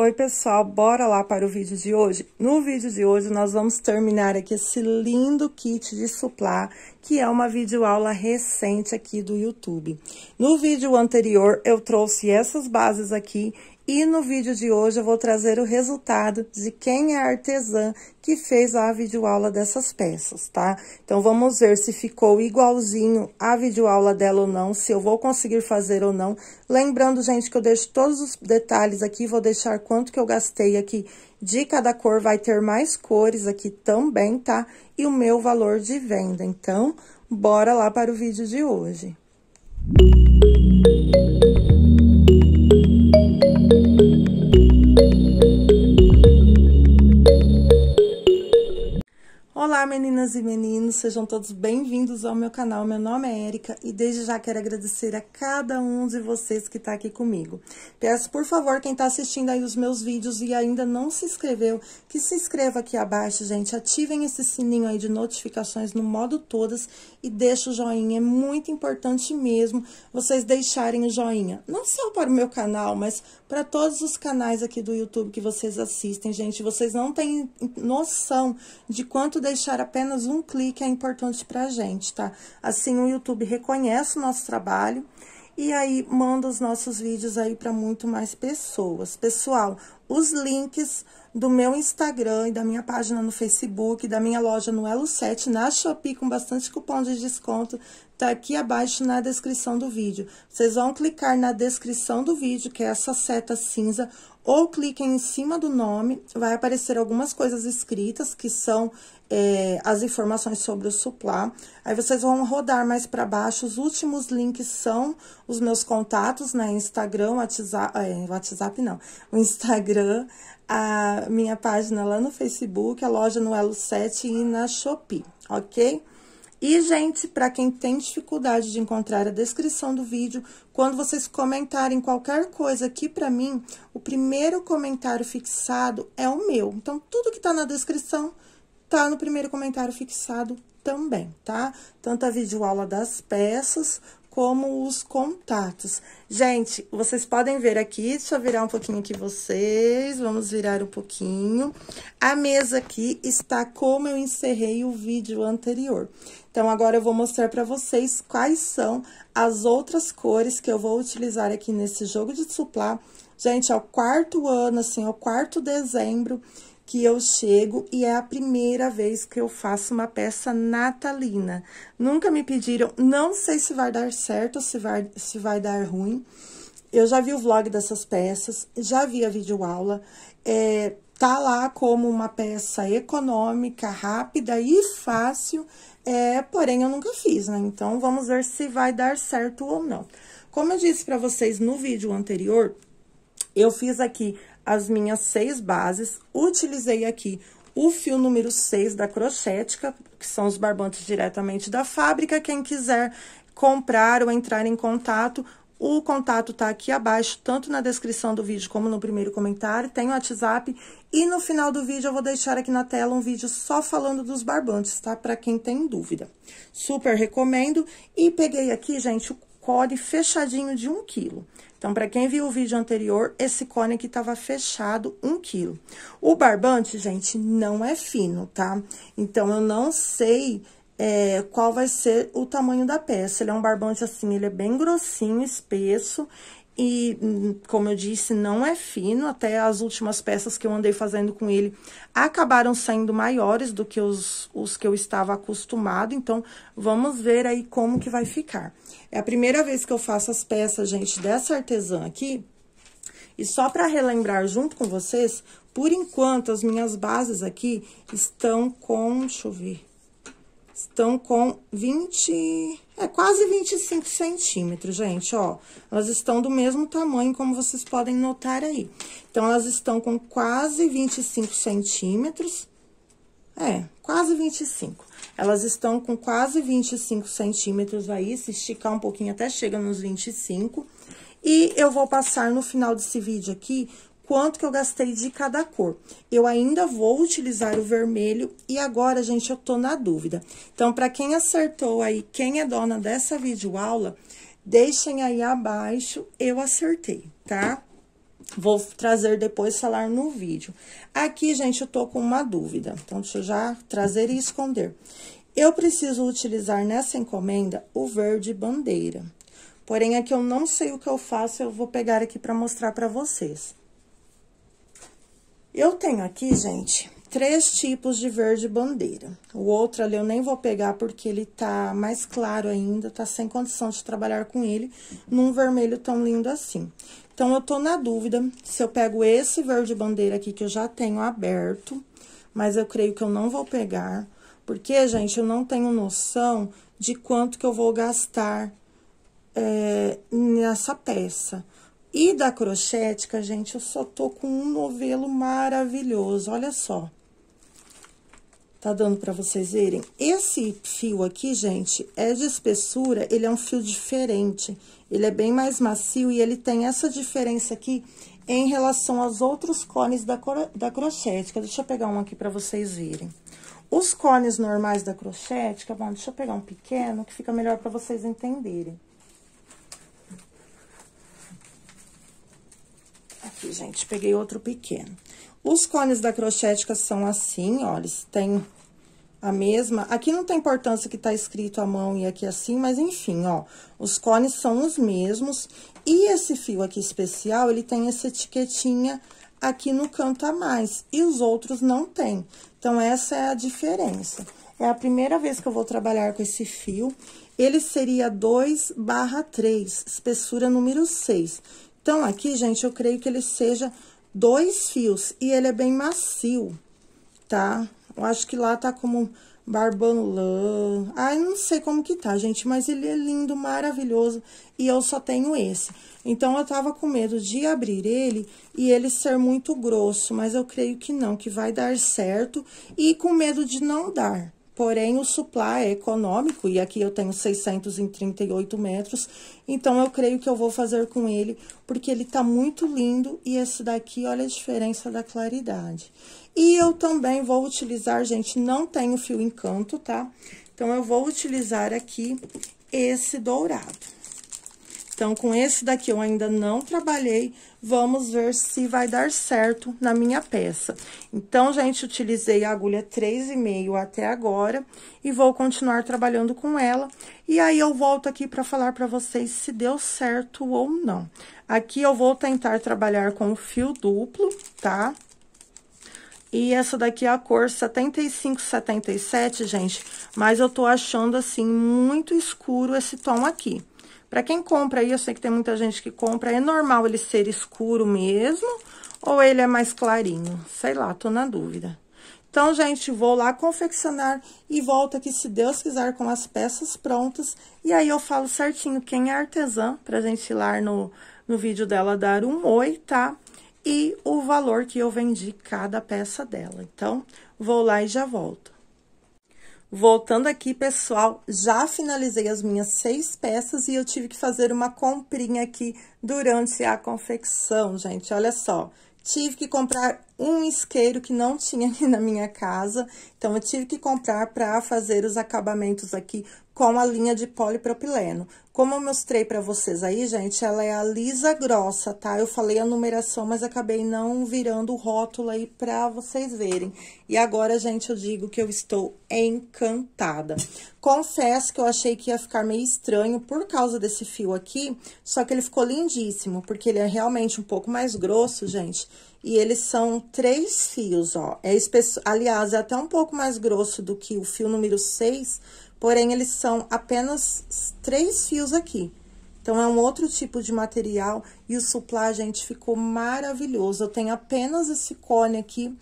Oi, pessoal, bora lá para o vídeo de hoje? No vídeo de hoje, nós vamos terminar aqui esse lindo kit de suplá, que é uma videoaula recente aqui do YouTube. No vídeo anterior, eu trouxe essas bases aqui e no vídeo de hoje eu vou trazer o resultado de quem é artesã que fez a videoaula dessas peças, tá? Então, vamos ver se ficou igualzinho a videoaula dela ou não, se eu vou conseguir fazer ou não. Lembrando, gente, que eu deixo todos os detalhes aqui, vou deixar quanto que eu gastei aqui de cada cor, vai ter mais cores aqui também, tá? E o meu valor de venda. Então, bora lá para o vídeo de hoje. Música Olá, meninas e meninos, sejam todos bem-vindos ao meu canal. Meu nome é Érica e desde já quero agradecer a cada um de vocês que está aqui comigo. Peço, por favor, quem está assistindo aí os meus vídeos e ainda não se inscreveu, que se inscreva aqui abaixo, gente. Ativem esse sininho aí de notificações no modo todas e deixe o joinha. É muito importante mesmo vocês deixarem o joinha. Não só para o meu canal, mas para todos os canais aqui do YouTube que vocês assistem, gente. Vocês não têm noção de quanto deixar apenas um clique é importante para a gente, tá? Assim o YouTube reconhece o nosso trabalho e aí manda os nossos vídeos aí para muito mais pessoas. Pessoal, os links do meu Instagram e da minha página no Facebook, da minha loja no Elo 7, na Shopee, com bastante cupom de desconto, tá aqui abaixo na descrição do vídeo. Vocês vão clicar na descrição do vídeo, que é essa seta cinza, ou cliquem em cima do nome, vai aparecer algumas coisas escritas, que são é, as informações sobre o suplá. Aí vocês vão rodar mais para baixo, os últimos links são os meus contatos, né, Instagram, WhatsApp, é, WhatsApp não, o Instagram, Instagram, a minha página lá no Facebook, a loja no Elo 7 e na Shopee, ok? E, gente, para quem tem dificuldade de encontrar a descrição do vídeo, quando vocês comentarem qualquer coisa aqui para mim, o primeiro comentário fixado é o meu. Então, tudo que tá na descrição tá no primeiro comentário fixado também, tá? Tanto a videoaula das peças como os contatos. Gente, vocês podem ver aqui, deixa eu virar um pouquinho aqui vocês, vamos virar um pouquinho. A mesa aqui está como eu encerrei o vídeo anterior. Então, agora eu vou mostrar para vocês quais são as outras cores que eu vou utilizar aqui nesse jogo de suplá. Gente, é o quarto ano, assim, é o quarto dezembro que eu chego e é a primeira vez que eu faço uma peça natalina. Nunca me pediram, não sei se vai dar certo, se vai, se vai dar ruim. Eu já vi o vlog dessas peças, já vi a videoaula, é, tá lá como uma peça econômica, rápida e fácil, é, porém eu nunca fiz, né? Então, vamos ver se vai dar certo ou não. Como eu disse para vocês no vídeo anterior, eu fiz aqui as minhas seis bases. Utilizei aqui o fio número 6 da Crochética, que são os barbantes diretamente da fábrica. Quem quiser comprar ou entrar em contato, o contato tá aqui abaixo, tanto na descrição do vídeo como no primeiro comentário. Tem o WhatsApp e no final do vídeo eu vou deixar aqui na tela um vídeo só falando dos barbantes, tá? Para quem tem dúvida. Super recomendo. E peguei aqui, gente, o core fechadinho de um quilo. Então, para quem viu o vídeo anterior, esse cone aqui estava fechado 1 quilo. O barbante, gente, não é fino, tá? Então, eu não sei é, qual vai ser o tamanho da peça. Ele é um barbante assim, ele é bem grossinho, espesso, e, hum, como eu disse, não é fino, até as últimas peças que eu andei fazendo com ele acabaram saindo maiores do que os, os que eu estava acostumado, então vamos ver aí como que vai ficar. É a primeira vez que eu faço as peças, gente, dessa artesã aqui, e só para relembrar junto com vocês, por enquanto, as minhas bases aqui estão com, deixa eu ver, estão com 20... É quase 25 centímetros, gente, ó. Elas estão do mesmo tamanho, como vocês podem notar aí. Então, elas estão com quase 25 centímetros. É, quase 25. Elas estão com quase 25 centímetros aí, se esticar um pouquinho até chega nos 25. E eu vou passar no final desse vídeo aqui quanto que eu gastei de cada cor. Eu ainda vou utilizar o vermelho e agora, gente, eu tô na dúvida. Então, para quem acertou aí, quem é dona dessa videoaula, deixem aí abaixo, eu acertei, tá? Vou trazer depois, falar no vídeo. Aqui, gente, eu tô com uma dúvida, então deixa eu já trazer e esconder. Eu preciso utilizar nessa encomenda o verde bandeira. Porém, aqui eu não sei o que eu faço, eu vou pegar aqui para mostrar para vocês. Eu tenho aqui, gente, três tipos de verde bandeira. O outro ali eu nem vou pegar porque ele tá mais claro ainda, tá sem condição de trabalhar com ele num vermelho tão lindo assim. Então, eu tô na dúvida se eu pego esse verde bandeira aqui que eu já tenho aberto, mas eu creio que eu não vou pegar, porque, gente, eu não tenho noção de quanto que eu vou gastar é, nessa peça. E da crochética, gente, eu só tô com um novelo maravilhoso, olha só. Tá dando para vocês verem? Esse fio aqui, gente, é de espessura, ele é um fio diferente. Ele é bem mais macio e ele tem essa diferença aqui em relação aos outros cones da, da crochética. Deixa eu pegar um aqui para vocês verem. Os cones normais da crochética, bom, deixa eu pegar um pequeno que fica melhor para vocês entenderem. aqui, gente. Peguei outro pequeno. Os cones da crochética são assim, olha, eles têm a mesma... Aqui não tem importância que tá escrito à mão e aqui assim, mas enfim, ó, os cones são os mesmos. E esse fio aqui especial, ele tem essa etiquetinha aqui no canto a mais, e os outros não tem. Então, essa é a diferença. É a primeira vez que eu vou trabalhar com esse fio. Ele seria 2 barra 3, espessura número 6. Então, aqui, gente, eu creio que ele seja dois fios e ele é bem macio, tá? Eu acho que lá tá como lã. Ai, não sei como que tá, gente, mas ele é lindo, maravilhoso e eu só tenho esse. Então, eu tava com medo de abrir ele e ele ser muito grosso, mas eu creio que não, que vai dar certo e com medo de não dar porém o supply é econômico, e aqui eu tenho 638 metros, então eu creio que eu vou fazer com ele, porque ele tá muito lindo, e esse daqui, olha a diferença da claridade. E eu também vou utilizar, gente, não tenho fio encanto, tá? Então, eu vou utilizar aqui esse dourado. Então, com esse daqui eu ainda não trabalhei, vamos ver se vai dar certo na minha peça. Então, gente, utilizei a agulha 3,5 até agora e vou continuar trabalhando com ela. E aí, eu volto aqui para falar para vocês se deu certo ou não. Aqui eu vou tentar trabalhar com o fio duplo, tá? E essa daqui é a cor 7577, gente, mas eu tô achando, assim, muito escuro esse tom aqui. Para quem compra aí, eu sei que tem muita gente que compra, é normal ele ser escuro mesmo, ou ele é mais clarinho? Sei lá, tô na dúvida. Então, gente, vou lá confeccionar e volto aqui, se Deus quiser, com as peças prontas. E aí eu falo certinho quem é artesã, pra gente ir lá no, no vídeo dela dar um oi, tá? E o valor que eu vendi cada peça dela. Então, vou lá e já volto. Voltando aqui, pessoal, já finalizei as minhas seis peças e eu tive que fazer uma comprinha aqui durante a confecção, gente. Olha só, tive que comprar um isqueiro que não tinha aqui na minha casa, então eu tive que comprar para fazer os acabamentos aqui com a linha de polipropileno. Como eu mostrei para vocês aí, gente, ela é a lisa grossa, tá? Eu falei a numeração, mas acabei não virando o rótulo aí para vocês verem. E agora, gente, eu digo que eu estou encantada. Confesso que eu achei que ia ficar meio estranho por causa desse fio aqui, só que ele ficou lindíssimo, porque ele é realmente um pouco mais grosso, gente, e eles são três fios, ó. É espesso... Aliás, é até um pouco mais grosso do que o fio número 6, porém, eles são apenas três fios aqui. Então, é um outro tipo de material e o suplá, gente, ficou maravilhoso. Eu tenho apenas esse cone aqui.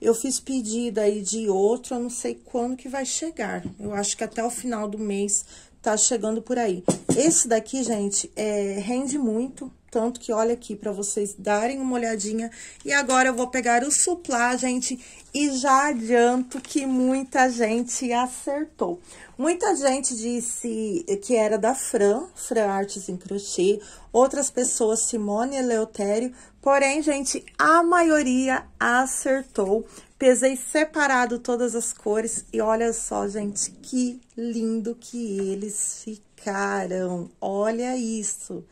Eu fiz pedido aí de outro, eu não sei quando que vai chegar. Eu acho que até o final do mês tá chegando por aí. Esse daqui, gente, é, rende muito, tanto que olha aqui para vocês darem uma olhadinha. E agora eu vou pegar o suplá, gente, e já adianto que muita gente acertou. Muita gente disse que era da Fran, Fran Artes em Crochê, outras pessoas, Simone Eleutério, porém, gente, a maioria acertou. Pesei separado todas as cores e olha só, gente, que lindo que eles ficaram. Olha isso.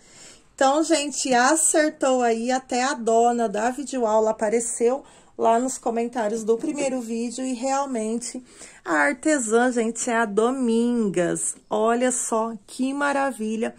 Então, gente, acertou aí até a dona da videoaula apareceu lá nos comentários do primeiro vídeo e realmente a artesã, gente, é a Domingas. Olha só que maravilha!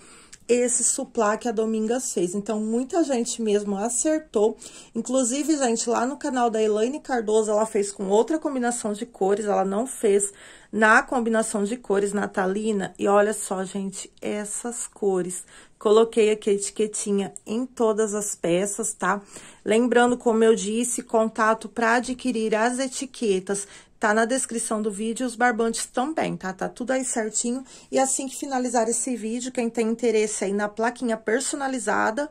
esse suplá que a é Domingas fez. Então, muita gente mesmo acertou. Inclusive, gente, lá no canal da Elaine Cardoso, ela fez com outra combinação de cores, ela não fez na combinação de cores natalina. E olha só, gente, essas cores. Coloquei aqui a etiquetinha em todas as peças, tá? Lembrando, como eu disse, contato para adquirir as etiquetas Tá na descrição do vídeo os barbantes também, tá? Tá tudo aí certinho. E assim que finalizar esse vídeo, quem tem interesse aí na plaquinha personalizada,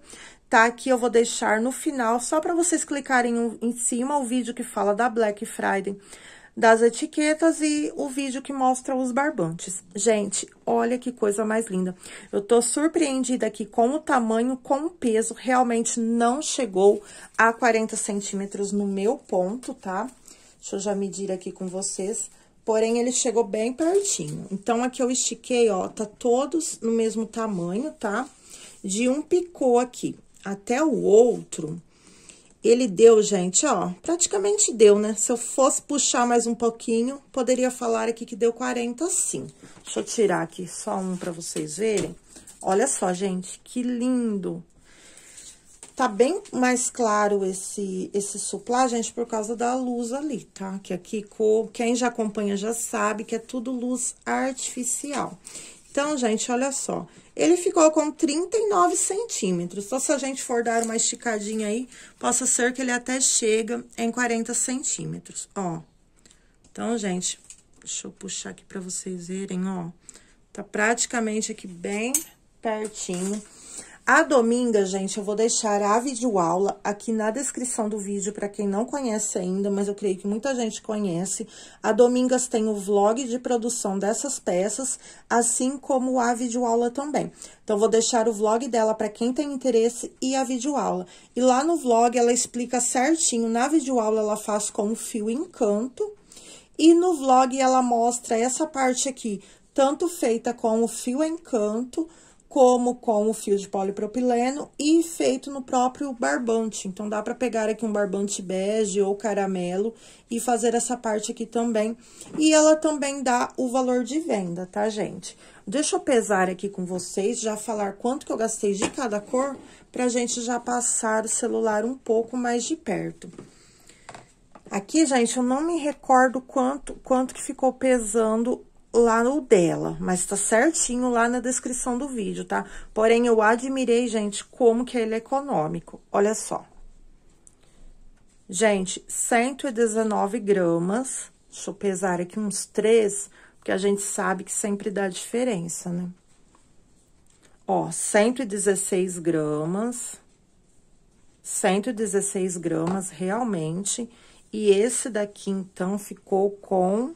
tá? Aqui eu vou deixar no final, só para vocês clicarem em cima o vídeo que fala da Black Friday das etiquetas e o vídeo que mostra os barbantes. Gente, olha que coisa mais linda. Eu tô surpreendida aqui com o tamanho, com o peso. Realmente não chegou a 40 centímetros no meu ponto, tá? Deixa eu já medir aqui com vocês. Porém, ele chegou bem pertinho. Então, aqui eu estiquei, ó, tá todos no mesmo tamanho, tá? De um picô aqui até o outro, ele deu, gente, ó, praticamente deu, né? Se eu fosse puxar mais um pouquinho, poderia falar aqui que deu 40 sim. Deixa eu tirar aqui só um pra vocês verem. Olha só, gente, que lindo! Tá bem mais claro esse, esse suplá, gente, por causa da luz ali, tá? Que aqui, quem já acompanha já sabe que é tudo luz artificial. Então, gente, olha só. Ele ficou com 39 centímetros. Então, se a gente for dar uma esticadinha aí, possa ser que ele até chega em 40 centímetros, ó. Então, gente, deixa eu puxar aqui pra vocês verem, ó. Tá praticamente aqui bem pertinho a dominga, gente, eu vou deixar a videoaula aqui na descrição do vídeo para quem não conhece ainda, mas eu creio que muita gente conhece. A Domingas tem o vlog de produção dessas peças, assim como a videoaula também. Então, vou deixar o vlog dela para quem tem interesse e a videoaula. E lá no vlog ela explica certinho, na videoaula ela faz com o fio encanto, e no vlog ela mostra essa parte aqui, tanto feita com o fio encanto, como com o fio de polipropileno e feito no próprio barbante. Então, dá para pegar aqui um barbante bege ou caramelo e fazer essa parte aqui também. E ela também dá o valor de venda, tá, gente? Deixa eu pesar aqui com vocês, já falar quanto que eu gastei de cada cor, pra gente já passar o celular um pouco mais de perto. Aqui, gente, eu não me recordo quanto, quanto que ficou pesando lá o dela, mas tá certinho lá na descrição do vídeo, tá? Porém, eu admirei, gente, como que ele é econômico. Olha só. Gente, 119 gramas. Deixa eu pesar aqui uns três, porque a gente sabe que sempre dá diferença, né? Ó, 116 gramas. 116 gramas, realmente. E esse daqui, então, ficou com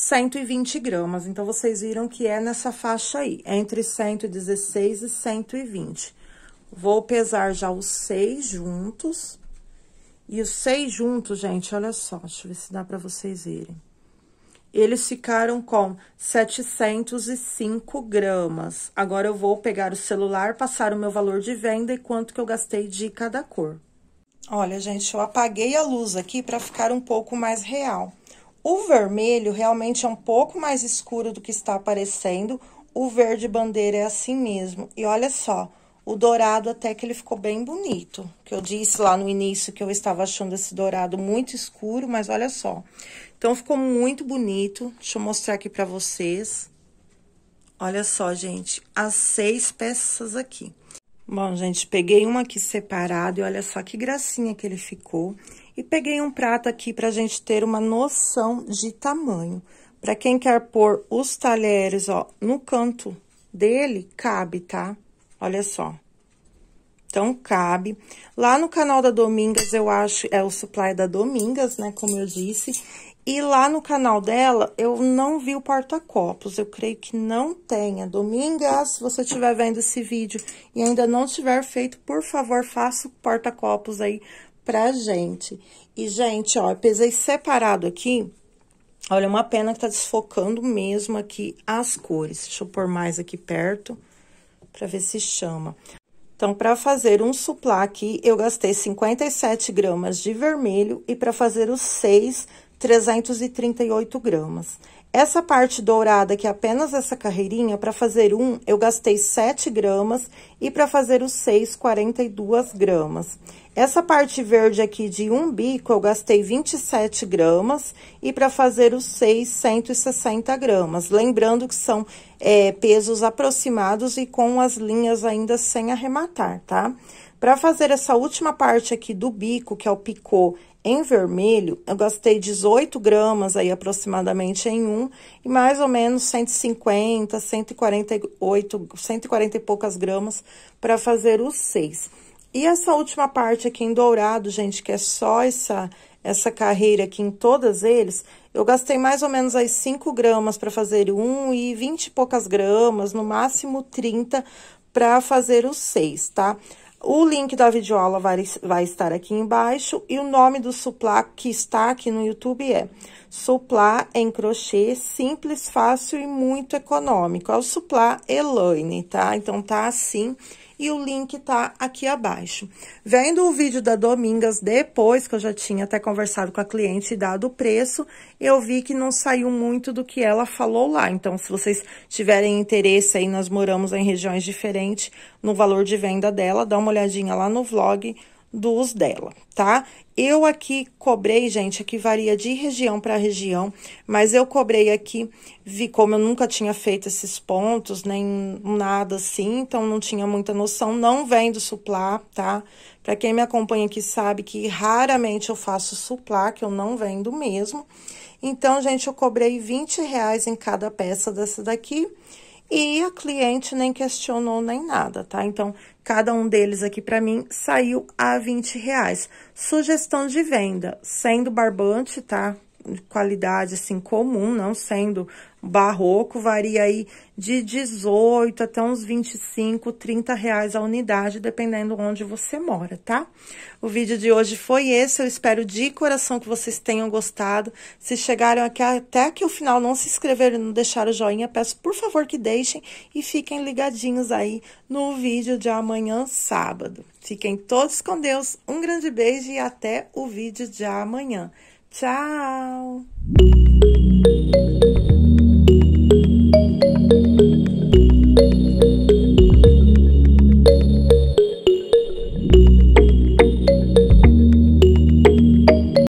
120 gramas. Então, vocês viram que é nessa faixa aí, entre 116 e 120. Vou pesar já os seis juntos. E os seis juntos, gente, olha só, deixa eu ver se dá pra vocês verem. Eles ficaram com 705 gramas. Agora, eu vou pegar o celular, passar o meu valor de venda e quanto que eu gastei de cada cor. Olha, gente, eu apaguei a luz aqui pra ficar um pouco mais real. O vermelho realmente é um pouco mais escuro do que está aparecendo. O verde bandeira é assim mesmo. E olha só, o dourado até que ele ficou bem bonito. Que eu disse lá no início que eu estava achando esse dourado muito escuro, mas olha só. Então, ficou muito bonito. Deixa eu mostrar aqui para vocês. Olha só, gente, as seis peças aqui. Bom, gente, peguei um aqui separado e olha só que gracinha que ele ficou. E peguei um prato aqui pra gente ter uma noção de tamanho. Pra quem quer pôr os talheres, ó, no canto dele, cabe, tá? Olha só. Então, cabe. Lá no canal da Domingas, eu acho, é o supply da Domingas, né, como eu disse. E lá no canal dela, eu não vi o porta-copos, eu creio que não tenha. Dominga, se você estiver vendo esse vídeo e ainda não tiver feito, por favor, faça o porta-copos aí pra gente. E, gente, ó, eu pesei separado aqui. Olha, é uma pena que tá desfocando mesmo aqui as cores. Deixa eu pôr mais aqui perto pra ver se chama. Então, para fazer um suplá aqui, eu gastei 57 gramas de vermelho e para fazer os seis 338 gramas. Essa parte dourada, que é apenas essa carreirinha, para fazer um, eu gastei 7 gramas e para fazer os 6, 42 gramas. Essa parte verde aqui de um bico, eu gastei 27 gramas e para fazer os 6, 160 gramas. Lembrando que são é, pesos aproximados e com as linhas ainda sem arrematar, tá? Para fazer essa última parte aqui do bico, que é o picô, em vermelho, eu gastei 18 gramas aí aproximadamente em um e mais ou menos 150, 148, 140 e poucas gramas para fazer os seis. E essa última parte aqui em dourado, gente, que é só essa essa carreira aqui em todas eles, eu gastei mais ou menos aí 5 gramas para fazer um e 20 e poucas gramas, no máximo 30 para fazer os seis, tá? O link da videoaula vai, vai estar aqui embaixo e o nome do suplá que está aqui no YouTube é Suplar em crochê simples, fácil e muito econômico. É o Suplar Elaine, tá? Então, tá assim e o link tá aqui abaixo. Vendo o vídeo da Domingas, depois que eu já tinha até conversado com a cliente e dado o preço, eu vi que não saiu muito do que ela falou lá. Então, se vocês tiverem interesse aí, nós moramos em regiões diferentes, no valor de venda dela, dá uma olhadinha lá no vlog, dos dela, tá? Eu aqui cobrei, gente, aqui varia de região para região, mas eu cobrei aqui, vi como eu nunca tinha feito esses pontos, nem nada assim, então não tinha muita noção, não vem do suplá, tá? Para quem me acompanha aqui sabe que raramente eu faço suplá, que eu não vendo mesmo. Então, gente, eu cobrei 20 reais em cada peça dessa daqui e a cliente nem questionou nem nada, tá? Então, cada um deles aqui para mim saiu a 20 reais. Sugestão de venda, sendo barbante, tá? qualidade, assim, comum, não sendo barroco varia aí de 18 até uns 25, 30 reais a unidade, dependendo onde você mora, tá? O vídeo de hoje foi esse, eu espero de coração que vocês tenham gostado. Se chegaram aqui até aqui o final, não se inscreveram e não deixaram o joinha, peço por favor que deixem e fiquem ligadinhos aí no vídeo de amanhã, sábado. Fiquem todos com Deus, um grande beijo e até o vídeo de amanhã. Tchau!